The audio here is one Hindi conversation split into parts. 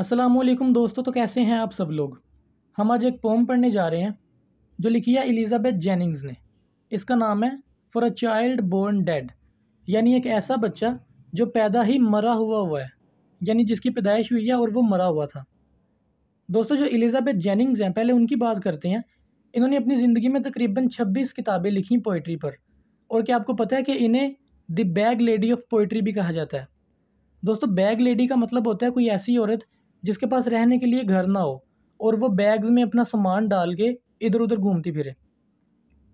असलम दोस्तों तो कैसे हैं आप सब लोग हम आज एक पोम पढ़ने जा रहे हैं जो लिखी है एलिजाबेथ जेनिंग्स ने इसका नाम है for a child born dead यानी एक ऐसा बच्चा जो पैदा ही मरा हुआ हुआ है यानी जिसकी पैदाइश हुई है और वो मरा हुआ था दोस्तों जो एलिजाबेथ जेनिंग्स हैं पहले उनकी बात करते हैं इन्होंने अपनी ज़िंदगी में तकरीबन छब्बीस किताबें लिखी पोइट्री पर और क्या आपको पता है कि इन्हें the bag lady of poetry भी कहा जाता है दोस्तों बैग लेडी का मतलब होता है कोई ऐसी औरत जिसके पास रहने के लिए घर ना हो और वो बैग्स में अपना सामान डाल के इधर उधर घूमती फिरे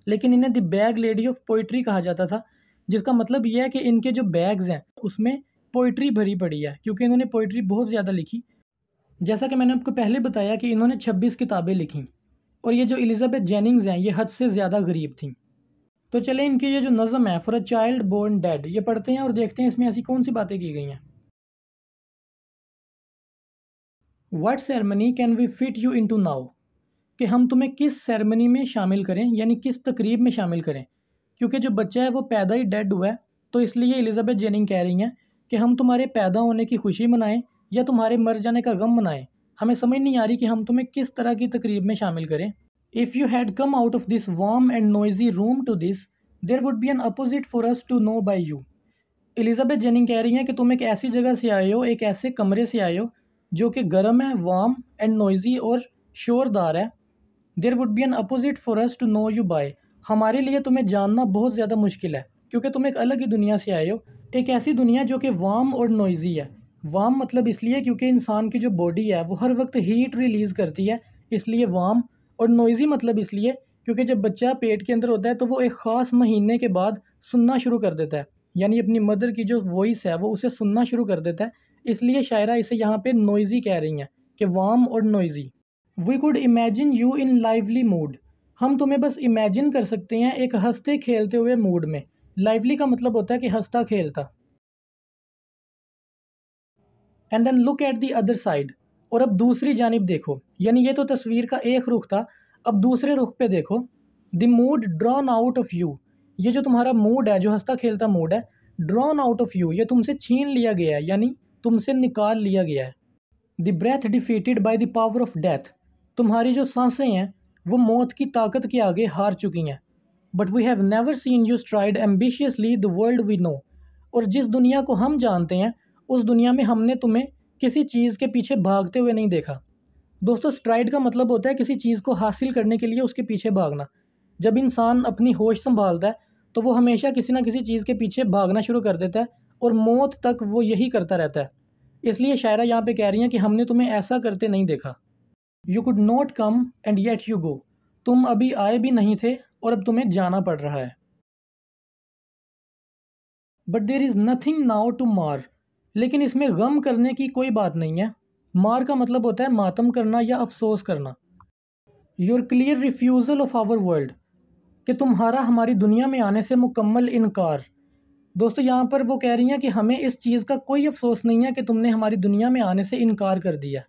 लेकिन इन्हें the bag lady of poetry कहा जाता था जिसका मतलब यह है कि इनके जो बैग्स हैं उसमें पोइट्री भरी पड़ी है क्योंकि इन्होंने पोइट्री बहुत ज़्यादा लिखी जैसा कि मैंने आपको पहले बताया कि इन्होंने 26 किताबें लिखीं और ये जो एलिजाबेथ जेनिंग्स हैं ये हद से ज़्यादा गरीब थी तो चले इनकी ये जो नज़म है for a child born dead ये पढ़ते हैं और देखते हैं इसमें ऐसी कौन सी बातें की गई हैं what ceremony can we fit you into now कि हम तुम्हें किस सेरेमनी में शामिल करें यानी किस तकरीब में शामिल करें क्योंकि जो बच्चा है वो पैदा ही डेड हुआ है तो इसलिए एलिजाबेथ जेनिंग कह रही हैं कि हम तुम्हारे पैदा होने की खुशी मनाएं या तुम्हारे मर जाने का गम मनाएं हमें समझ नहीं आ रही कि हम तुम्हें किस तरह की तकरीब में शामिल करें if you had come out of this warm and noisy room to this there would be an opposite for us to know by you Elizabeth Jennings कह रही हैं कि तुम एक ऐसी जगह से आए हो एक ऐसे कमरे से आए हो जो कि गर्म है वार्म एंड नोइजी और शोरदार है there would be an opposite for us to know you by हमारे लिए तुम्हें जानना बहुत ज़्यादा मुश्किल है क्योंकि तुम एक अलग ही दुनिया से आए हो एक ऐसी दुनिया जो कि वार्म और नोइज़ी है वार्म मतलब इसलिए क्योंकि इंसान की जो बॉडी है वो हर वक्त हीट रिलीज़ करती है इसलिए वार्म और नोइज़ी मतलब इसलिए क्योंकि जब बच्चा पेट के अंदर होता है तो वो एक ख़ास महीने के बाद सुनना शुरू कर देता है यानी अपनी मदर की जो वॉइस है वो उसे सुनना शुरू कर देता है इसलिए शायरा इसे यहाँ पे नोइजी कह रही हैं कि वार्म और noisy we could imagine you in lively mood हम तुम्हें बस इमेजिन कर सकते हैं एक हंसते खेलते हुए मूड में लाइवली का मतलब होता है कि हंसता खेलता and then look at the other side और अब दूसरी जानब देखो यानी ये तो तस्वीर का एक रुख था अब दूसरे रुख पे देखो the mood drawn out of you ये जो तुम्हारा मूड है जो हंसता खेलता मूड है ड्रॉन आउट ऑफ यू ये तुमसे छीन लिया गया है यानी तुमसे निकाल लिया गया है the breath defeated by the power of death तुम्हारी जो सांसें हैं वो मौत की ताकत के आगे हार चुकी हैं but we have never seen you stride ambitiously the world we know और जिस दुनिया को हम जानते हैं उस दुनिया में हमने तुम्हें किसी चीज़ के पीछे भागते हुए नहीं देखा दोस्तों स्ट्राइड का मतलब होता है किसी चीज़ को हासिल करने के लिए उसके पीछे भागना जब इंसान अपनी होश संभालता है तो वो हमेशा किसी ना किसी चीज़ के पीछे भागना शुरू कर देता है और मौत तक वो यही करता रहता है इसलिए शायरा यहाँ पे कह रही हैं कि हमने तुम्हें ऐसा करते नहीं देखा you could not come and yet you go तुम अभी आए भी नहीं थे और अब तुम्हें जाना पड़ रहा है but there is nothing now to mar लेकिन इसमें गम करने की कोई बात नहीं है मार का मतलब होता है मातम करना या अफसोस करना your clear refusal of our world कि तुम्हारा हमारी दुनिया में आने से मुकम्मल इनकार दोस्तों यहाँ पर वो कह रही हैं कि हमें इस चीज़ का कोई अफसोस नहीं है कि तुमने हमारी दुनिया में आने से इनकार कर दिया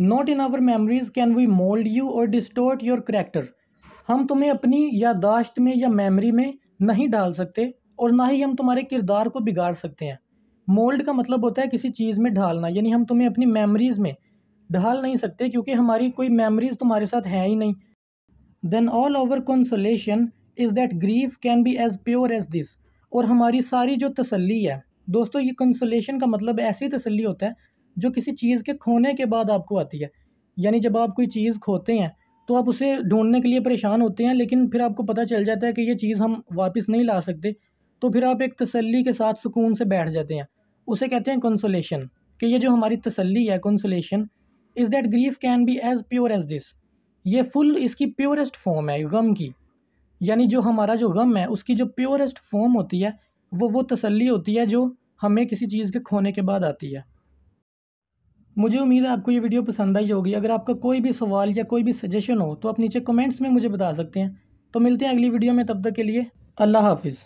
not in our memories can we mould you or distort your character हम तुम्हें अपनी यादाश्त में या मेमरी में नहीं डाल सकते और ना ही हम तुम्हारे किरदार को बिगाड़ सकते हैं मोल्ड का मतलब होता है किसी चीज़ में ढालना यानी हम तुम्हें अपनी मेमरीज़ में ढाल नहीं सकते क्योंकि हमारी कोई मेमरीज तुम्हारे साथ है ही नहीं then all over consolation is that grief can be as pure as this और हमारी सारी जो तसल्ली है दोस्तों ये कंसोलेशन का मतलब ऐसी तसल्ली होता है जो किसी चीज़ के खोने के बाद आपको आती है यानी जब आप कोई चीज़ खोते हैं तो आप उसे ढूंढने के लिए परेशान होते हैं लेकिन फिर आपको पता चल जाता है कि ये चीज़ हम वापस नहीं ला सकते तो फिर आप एक तसल्ली के साथ सुकून से बैठ जाते हैं उसे कहते हैं कंसोलेशन कि ये जो हमारी तसल्ली है consolation is that grief can be as pure as this ये फुल इसकी प्योरेस्ट फॉर्म है गम की यानी जो हमारा जो गम है उसकी जो प्योरेस्ट फॉर्म होती है वो वो तसल्ली होती है जो हमें किसी चीज़ के खोने के बाद आती है मुझे उम्मीद है आपको ये वीडियो पसंद आई होगी अगर आपका कोई भी सवाल या कोई भी सजेशन हो तो आप नीचे कमेंट्स में मुझे बता सकते हैं तो मिलते हैं अगली वीडियो में तब तक के लिए अल्लाह हाफिज़